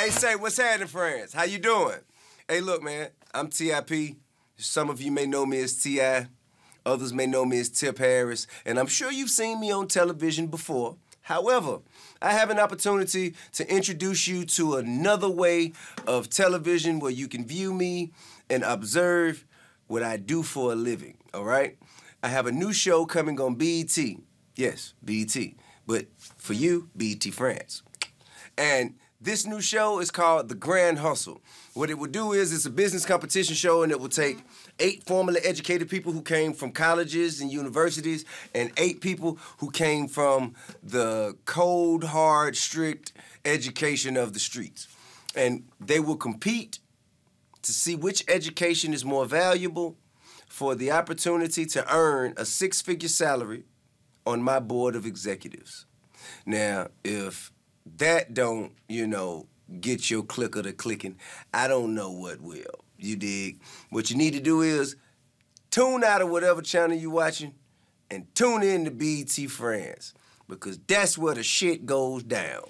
Hey, say, what's happening, friends? How you doing? Hey, look, man, I'm TIP. Some of you may know me as T.I., others may know me as Tip Harris, and I'm sure you've seen me on television before. However, I have an opportunity to introduce you to another way of television where you can view me and observe what I do for a living, all right? I have a new show coming on BET. Yes, BET. But for you, BET France. And this new show is called The Grand Hustle. What it will do is it's a business competition show and it will take eight formally educated people who came from colleges and universities and eight people who came from the cold, hard, strict education of the streets. And they will compete to see which education is more valuable for the opportunity to earn a six-figure salary on my board of executives. Now, if that don't, you know, get your clicker to clicking, I don't know what will. You dig? What you need to do is tune out of whatever channel you're watching and tune in to BT Friends because that's where the shit goes down.